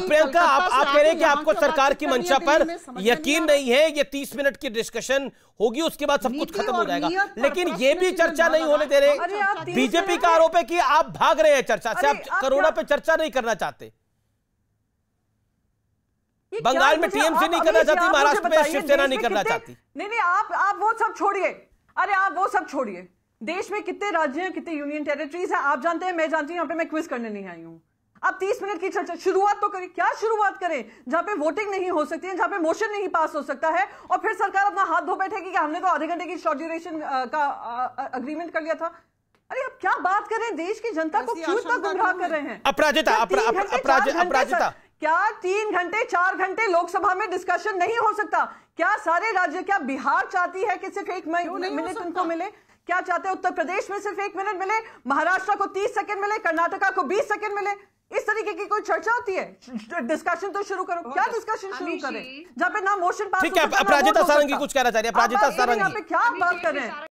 प्रियंका आप आप कह रहे हैं कि आपको सरकार की मंशा पर यकीन नहीं है ये तीस मिनट की डिस्कशन होगी उसके बाद सब कुछ खत्म हो जाएगा लेकिन ये भी चर्चा नहीं होने दे रहे बीजेपी का आरोप है कि आप भाग रहे हैं चर्चा से आप कोरोना पे चर्चा नहीं करना चाहते बंगाल में टीएमसी नहीं करना चाहती महाराष्ट्र में शिवसेना नहीं करना चाहती नहीं नहीं आप आप वो सब छोड़िए अरे आप वो सब छोड़िए देश में कितने राज्य हैं कितने यूनियन टेरिटरीज हैं आप जानते हैं मैं जानती हूं यहां पे मैं क्विज करने नहीं आई हूं अब 30 मिनट की चर्चा शुरुआत तो करें क्या शुरुआत करें जहां पे वोटिंग नहीं हो सकती है जहां पे मोशन नहीं पास हो सकता है और फिर सरकार अपना हाथ धो बैठेगी कि हमने तो आधे घंटे की शॉर्ट ड्यूरेशन का अग्रीमेंट कर लिया था अरे अब क्या बात करें देश की जनता को क्यों तक गुमराह कर रहे हैं अपराजिता अपराजिता क्या तीन घंटे चार घंटे लोकसभा में डिस्कशन नहीं हो सकता क्या सारे राज्य क्या बिहार चाहती है कि सिर्फ एक मिनट उनको मिले क्या चाहते हैं उत्तर प्रदेश में सिर्फ एक मिनट मिले महाराष्ट्र को तीस सेकंड मिले कर्नाटका को बीस सेकंड मिले इस तरीके की कोई चर्चा होती है डिस्कशन तो शुरू करो क्या डिस्कशन अच्छा। शुरू करें जहाँ पे ना मोशन ठीक है अपराजिता सारंगी कुछ कहना चाह रही है अपराजिता सारंगी क्या बात कर रहे हैं